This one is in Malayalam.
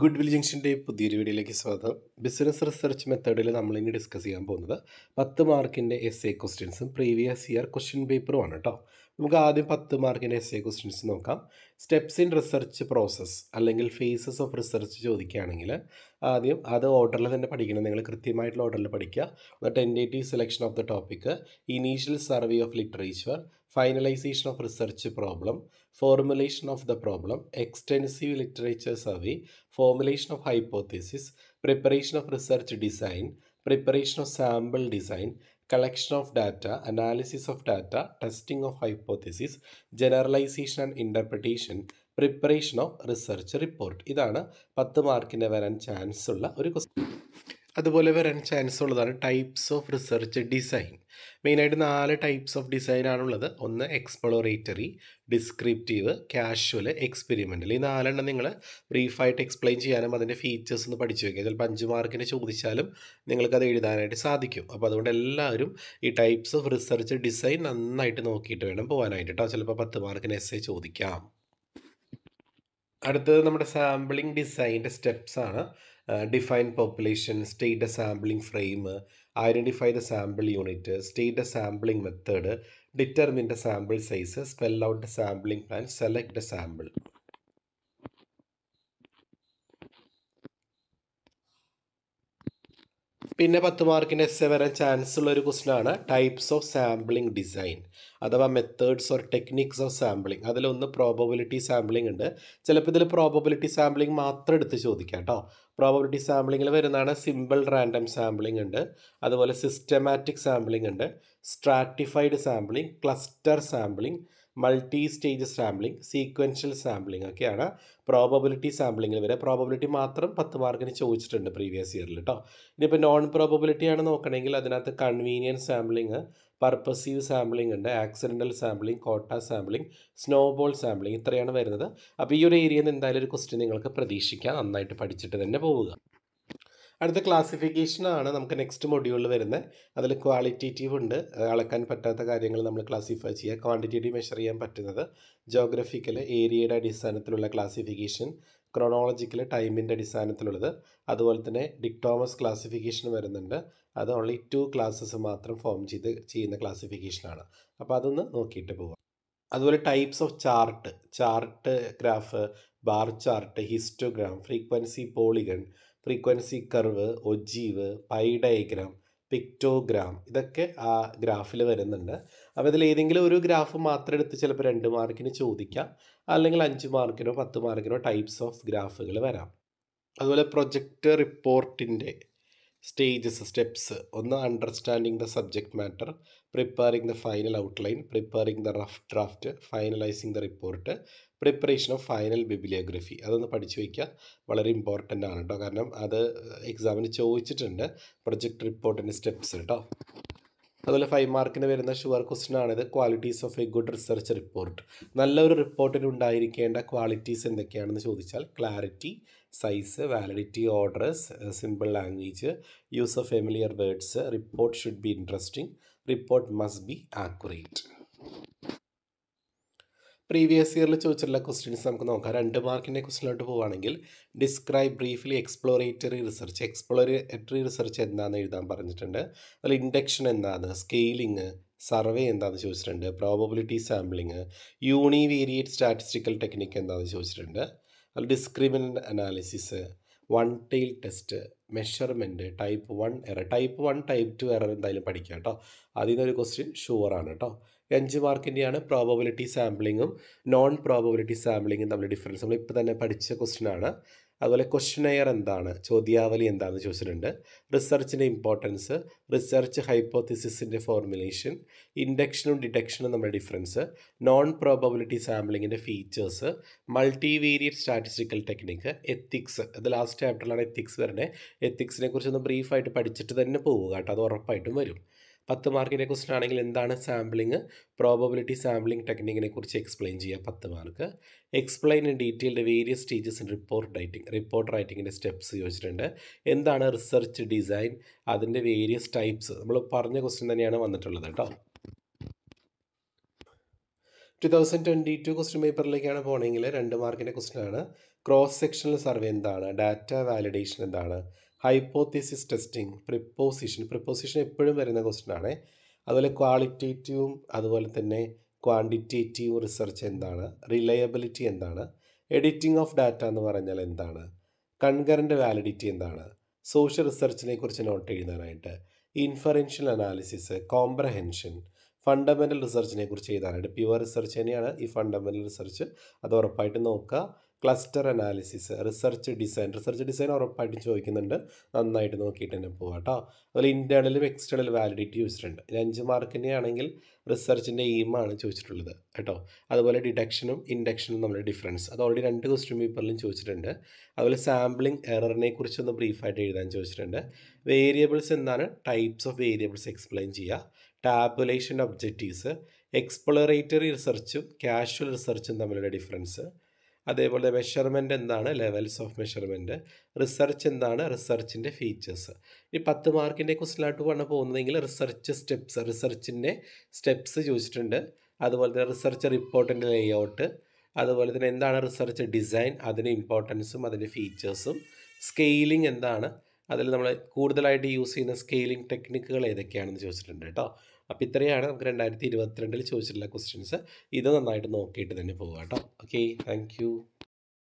ഗുഡ് വിൽ ജംഗ്ഷൻ്റെ പുതിയൊരു വീഡിയോയിലേക്ക് സ്വാഗതം ബിസിനസ് റിസർച്ച് മെത്തേഡിൽ നമ്മൾ ഇനി ഡിസ്കസ് ചെയ്യാൻ പോകുന്നത് പത്ത് മാർക്കിൻ്റെ എസ് എ ക്വസ്റ്റ്യൻസും പ്രീവിയസ് ഇയർ ക്വസ്റ്റ്യൻ പേപ്പറും ആണ് കേട്ടോ നമുക്ക് ആദ്യം പത്ത് മാർക്കിൻ്റെ എസ് എ ക്വസ്റ്റ്യൻസ് നോക്കാം സ്റ്റെപ്സ് ഇൻ റിസർച്ച് പ്രോസസ്സ് അല്ലെങ്കിൽ ഫേസസ് ഓഫ് റിസർച്ച് ചോദിക്കുകയാണെങ്കിൽ ആദ്യം അത് ഓർഡറിൽ തന്നെ പഠിക്കണം നിങ്ങൾ കൃത്യമായിട്ടുള്ള ഓർഡറിൽ പഠിക്കുക ഒന്ന് tentative selection of the topic initial survey of literature finalisation of research problem formulation of the problem extensive literature survey formulation of hypothesis preparation of research design preparation of sample design collection of data analysis of data testing of hypothesis generalisation and interpretation, preparation of research report ഇതാണ് പത്ത് മാർക്കിൻ്റെ വരാൻ ചാൻസ് ഉള്ള ഒരു ക്വസ്റ്റ്യൻ അതുപോലെ വരാൻ ചാൻസ് ഉള്ളതാണ് ടൈപ്സ് ഓഫ് റിസർച്ച് ഡിസൈൻ മെയിനായിട്ട് നാല് ടൈപ്സ് ഓഫ് ഡിസൈനാണുള്ളത് ഒന്ന് എക്സ്പ്ലോറേറ്ററി ഡിസ്ക്രിപ്റ്റീവ് കാഷ്വൽ എക്സ്പെരിമെൻ്റൽ ഈ നാലെണ്ണം നിങ്ങൾ ബ്രീഫായിട്ട് എക്സ്പ്ലെയിൻ ചെയ്യാനും അതിൻ്റെ ഫീച്ചേഴ്സ് ഒന്ന് പഠിച്ചു വയ്ക്കുക ചിലപ്പോൾ അഞ്ച് മാർക്കിന് ചോദിച്ചാലും നിങ്ങൾക്കത് എഴുതാനായിട്ട് സാധിക്കും അപ്പോൾ അതുകൊണ്ട് എല്ലാവരും ഈ ടൈപ്സ് ഓഫ് റിസർച്ച് ഡിസൈൻ നന്നായിട്ട് നോക്കിയിട്ട് വേണം പോകാനായിട്ട് കേട്ടോ ചിലപ്പോൾ പത്ത് മാർക്കിന് എസ് ചോദിക്കാം അടുത്തത് നമ്മുടെ സാമ്പിളിംഗ് ഡിസൈൻ്റെ സ്റ്റെപ്സ് ആണ് define population state the sampling frame identify the sample unit state the sampling method determine the sample size spell out the sampling plan select the sample പിന്നെ പത്ത് മാർക്കിൻ്റെ എസ് വരാൻ ചാൻസ് ഉള്ള ഒരു ആണ് ടൈപ്സ് ഓഫ് സാമ്പിളിംഗ് ഡിസൈൻ അഥവാ methods or techniques of sampling അതിലൊന്ന് പ്രോബബിലിറ്റി സാമ്പിളിംഗ് ഉണ്ട് ചിലപ്പോൾ ഇതിൽ പ്രോബബിലിറ്റി സാമ്പിളിംഗ് മാത്രം എടുത്ത് ചോദിക്കാം കേട്ടോ പ്രോബബിലിറ്റി സാമ്പിളിങ്ങിൽ വരുന്നതാണ് സിമ്പിൾ റാൻഡം സാമ്പിളിംഗ് ഉണ്ട് അതുപോലെ സിസ്റ്റമാറ്റിക് സാമ്പിളിംഗ് ഉണ്ട് stratified sampling cluster sampling multi stage sampling sequential sampling ഒക്കെയാണ് പ്രോബബിലിറ്റി സാമ്പിളിങ്ങിൽ വരെ പ്രോബബിലിറ്റി മാത്രം പത്ത് മാർക്കിന് ചോദിച്ചിട്ടുണ്ട് പ്രീവിയസ് ഇയറിൽ കേട്ടോ ഇനിയിപ്പോൾ നോൺ പ്രോബബിലിറ്റി ആണ് നോക്കണമെങ്കിൽ അതിനകത്ത് കൺവീനിയൻസ് സാമ്പിളിങ് പർപ്പസീവ് സാമ്പിളിംഗ് ഉണ്ട് accidental sampling quota sampling snowball sampling ഇത്രയാണ് വരുന്നത് അപ്പോൾ ഈ ഒരു ഏരിയയിൽ നിന്ന് എന്തായാലും ഒരു ക്വസ്റ്റ്യൻ നിങ്ങൾക്ക് പ്രതീക്ഷിക്കാം നന്നായിട്ട് പഠിച്ചിട്ട് തന്നെ പോവുക അടുത്ത ക്ലാസിഫിക്കേഷനാണ് നമുക്ക് നെക്സ്റ്റ് മൊഡ്യൂളിൽ വരുന്നത് അതിൽ ക്വാളിറ്റേറ്റീവ് ഉണ്ട് അളക്കാൻ പറ്റാത്ത കാര്യങ്ങൾ നമ്മൾ ക്ലാസിഫൈ ചെയ്യുക ക്വാണ്ടിറ്റേറ്റീവ് മെഷർ ചെയ്യാൻ പറ്റുന്നത് ജോഗ്രഫിക്കൽ ഏരിയയുടെ അടിസ്ഥാനത്തിലുള്ള ക്ലാസിഫിക്കേഷൻ ക്രോണോളജിക്കൽ ടൈമിൻ്റെ അടിസ്ഥാനത്തിലുള്ളത് അതുപോലെ തന്നെ ഡിക്ടോമസ് ക്ലാസിഫിക്കേഷൻ വരുന്നുണ്ട് അത് ഓൺലി ടു ക്ലാസ്സസ് മാത്രം ഫോം ചെയ്ത് ചെയ്യുന്ന ക്ലാസിഫിക്കേഷനാണ് അപ്പോൾ അതൊന്ന് നോക്കിയിട്ട് പോവാം അതുപോലെ types of chart chart graph bar chart histogram frequency polygon frequency curve ogive pie diagram pictogram ഇതൊക്കെ ആ ഗ്രാഫിൽ വരുന്നുണ്ട് അപ്പോൾ ഇതിൽ ഏതെങ്കിലും ഒരു ഗ്രാഫ് മാത്രം എടുത്ത് ചിലപ്പോൾ രണ്ട് മാർക്കിന് ചോദിക്കാം അല്ലെങ്കിൽ അഞ്ച് മാർക്കിനോ പത്ത് മാർക്കിനോ ടൈപ്സ് ഓഫ് ഗ്രാഫുകൾ വരാം അതുപോലെ പ്രൊജക്റ്റ് റിപ്പോർട്ടിൻ്റെ സ്റ്റേജസ് സ്റ്റെപ്സ് ഒന്ന് understanding the subject matter preparing the final outline preparing the rough draft finalising the report preparation of final bibliography അതൊന്ന് പഠിച്ചു വയ്ക്കുക വളരെ ഇമ്പോർട്ടൻ്റ് ആണ് കേട്ടോ കാരണം അത് എക്സാമിന് ചോദിച്ചിട്ടുണ്ട് പ്രൊജക്ട് റിപ്പോർട്ടിൻ്റെ സ്റ്റെപ്സ് കേട്ടോ അതുപോലെ ഫൈവ് മാർക്കിന് വരുന്ന ഷുവർ ആണിത് qualities of a good research report നല്ലൊരു റിപ്പോർട്ടിന് ഉണ്ടായിരിക്കേണ്ട ക്വാളിറ്റീസ് എന്തൊക്കെയാണെന്ന് ചോദിച്ചാൽ clarity size validity orders simple language use of familiar words report should be interesting report must be accurate previous ഇയറിൽ ചോദിച്ചിട്ടുള്ള ക്വസ്റ്റ്യൻസ് നമുക്ക് നോക്കാം രണ്ട് മാർക്കിൻ്റെ ക്വസ്റ്റിനോട്ട് പോവുകയാണെങ്കിൽ describe briefly exploratory research exploratory research എന്താണെന്ന് എഴുതാൻ പറഞ്ഞിട്ടുണ്ട് അതിൽ ഇൻഡക്ഷൻ എന്താണ് സ്കെയിലിങ് സർവേ എന്താണെന്ന് ചോദിച്ചിട്ടുണ്ട് probability sampling univariate statistical technique എന്താണെന്ന് ചോദിച്ചിട്ടുണ്ട് അതിൽ discriminant analysis one tail test measurement type one error type one type two error എന്തായാലും പഠിക്കുക കേട്ടോ അതിൽ നിന്നൊരു ക്വസ്റ്റ്യൻ ഷുവറാണ് കേട്ടോ അഞ്ച് മാർക്കിൻ്റെയാണ് പ്രോബബിലിറ്റി സാമ്പിളിങ്ങും നോൺ പ്രോബബിലിറ്റി സാമ്പിളിങ്ങും തമ്മിൽ ഡിഫറൻസ് നമ്മൾ ഇപ്പോൾ തന്നെ പഠിച്ച ക്വസ്റ്റ്യൻ ആണ് അതുപോലെ ക്വസ്റ്റനെയർ എന്താണ് ചോദ്യാവലി എന്താണ് ചോദിച്ചിട്ടുണ്ട് റിസർച്ചിൻ്റെ ഇമ്പോർട്ടൻസ് റിസർച്ച് ഹൈപ്പോത്തിസിൻ്റെ ഫോർമുലേഷൻ ഇൻഡക്ഷനും ഡിഡക്ഷനും നമ്മുടെ ഡിഫറൻസ് നോൺ പ്രോബബിലിറ്റി സാമ്പിളിങ്ങിൻ്റെ features multivariate statistical technique ethics അത് ലാസ്റ്റ് ചാപ്റ്ററിലാണ് എത്തിക്സ് വരുന്നത് എത്തിക്സിനെ കുറിച്ചൊന്ന് ബ്രീഫായിട്ട് പഠിച്ചിട്ട് തന്നെ പോവുക കേട്ടോ അത് ഉറപ്പായിട്ടും വരും പത്ത് മാർക്കിനെ ക്വസ്റ്റൻ ആണെങ്കിൽ എന്താണ് സാമ്പിളിംഗ് പ്രോബബിലിറ്റി സാമ്പിളിംഗ് ടെക്നിക്കിനെ കുറിച്ച് എക്സ്പ്ലെയിൻ ചെയ്യുക പത്ത് mark explain in detail the various stages in report writing report റൈറ്റിങ്ങിൻ്റെ സ്റ്റെപ്സ് ചോദിച്ചിട്ടുണ്ട് എന്താണ് റിസർച്ച് ഡിസൈൻ അതിൻ്റെ വേരിയസ് ടൈപ്സ് നമ്മൾ പറഞ്ഞ ക്വസ്റ്റ്യൻ തന്നെയാണ് വന്നിട്ടുള്ളത് കേട്ടോ two thousand twenty two question പേപ്പറിലേക്കാണ് പോകണമെങ്കിൽ രണ്ട് മാർക്കിൻ്റെ ക്വസ്റ്റ്യൻ ആണ് ക്രോസ് സെക്ഷണൽ സർവേ എന്താണ് ഡാറ്റ വാലിഡേഷൻ എന്താണ് ഹൈപ്പോത്തിസിസ് ടെസ്റ്റിംഗ് പ്രിപ്പോസിഷൻ പ്രിപ്പോസിഷൻ എപ്പോഴും വരുന്ന ക്വസ്റ്റ്യൻ ആണ് അതുപോലെ ക്വാളിറ്റേറ്റീവും അതുപോലെ തന്നെ ക്വാണ്ടിറ്റേറ്റീവ് റിസർച്ച് എന്താണ് റിലയബിലിറ്റി എന്താണ് എഡിറ്റിംഗ് ഓഫ് ഡാറ്റ എന്ന് പറഞ്ഞാൽ എന്താണ് കൺകറൻ്റ് വാലിഡിറ്റി എന്താണ് സോഷ്യൽ റിസർച്ചിനെ കുറിച്ച് നോട്ട് എഴുതാനായിട്ട് ഇൻഫറൻഷ്യൽ അനാലിസിസ് കോംപ്രഹെൻഷൻ ഫണ്ടമെൻ്റൽ റിസർച്ചിനെ കുറിച്ച് എഴുതാനായിട്ട് പ്യുവർ റിസർച്ച് തന്നെയാണ് ഈ ഫണ്ടമെൻ്റൽ റിസർച്ച് അത് ഉറപ്പായിട്ട് നോക്കുക cluster analysis research design research design ഉറപ്പായിട്ട് ചോദിക്കുന്നുണ്ട് നന്നായിട്ട് നോക്കിയിട്ട് തന്നെ പോവുക കേട്ടോ അതുപോലെ ഇൻറ്റേണലും എക്സ്റ്റേണൽ വാലിഡിറ്റി ചോദിച്ചിട്ടുണ്ട് ഇത് അഞ്ച് മാർക്കിൻ്റെ ആണെങ്കിൽ റിസർച്ചിൻ്റെ എയിമാണ് ചോദിച്ചിട്ടുള്ളത് കേട്ടോ അതുപോലെ ഡിഡക്ഷനും ഇൻഡക്ഷനും നമ്മുടെ ഡിഫറൻസ് അത് ഓൾറെഡി രണ്ട് ക്വസ്റ്റ്യൻ പേപ്പറിലും ചോദിച്ചിട്ടുണ്ട് അതുപോലെ സാമ്പിളിംഗ് എററിനെ കുറിച്ചൊന്ന് ബ്രീഫായിട്ട് എഴുതാൻ ചോദിച്ചിട്ടുണ്ട് വേരിയബിൾസ് എന്താണ് ടൈപ്സ് ഓഫ് വേരിയബിൾസ് എക്സ്പ്ലെയിൻ ചെയ്യുക ടാബുലേഷൻ ഒബ്ജക്റ്റീവ്സ് എക്സ്പ്ലോറേറ്ററി റിസർച്ചും കാഷ്വൽ റിസർച്ചും തമ്മിലുള്ള ഡിഫറൻസ് അതേപോലെ മെഷർമെൻ്റ് എന്താണ് ലെവൽസ് ഓഫ് മെഷർമെൻറ്റ് റിസർച്ച് എന്താണ് റിസർച്ചിൻ്റെ ഫീച്ചേഴ്സ് ഈ പത്ത് മാർക്കിൻ്റെ ക്വസ്റ്റിലായിട്ട് പോകുന്നതെങ്കിൽ റിസർച്ച് സ്റ്റെപ്സ് റിസർച്ചിൻ്റെ സ്റ്റെപ്സ് ചോദിച്ചിട്ടുണ്ട് അതുപോലെ തന്നെ റിസർച്ച് റിപ്പോർട്ടിൻ്റെ ലേഔട്ട് അതുപോലെ തന്നെ എന്താണ് റിസർച്ച് ഡിസൈൻ അതിൻ്റെ ഇമ്പോർട്ടൻസും അതിൻ്റെ ഫീച്ചേഴ്സും സ്കെയിലിംഗ് എന്താണ് അതിൽ നമ്മൾ കൂടുതലായിട്ട് യൂസ് ചെയ്യുന്ന സ്കെയിലിംഗ് ടെക്നിക്കുകൾ ഏതൊക്കെയാണെന്ന് ചോദിച്ചിട്ടുണ്ട് കേട്ടോ അപ്പോൾ ഇത്രയാണ് നമുക്ക് രണ്ടായിരത്തി ഇരുപത്തിരണ്ടിൽ ചോദിച്ചിട്ടുള്ള ക്വസ്റ്റ്യൻസ് ഇത് നന്നായിട്ട് നോക്കിയിട്ട് തന്നെ പോകാം കേട്ടോ ഓക്കെ താങ്ക്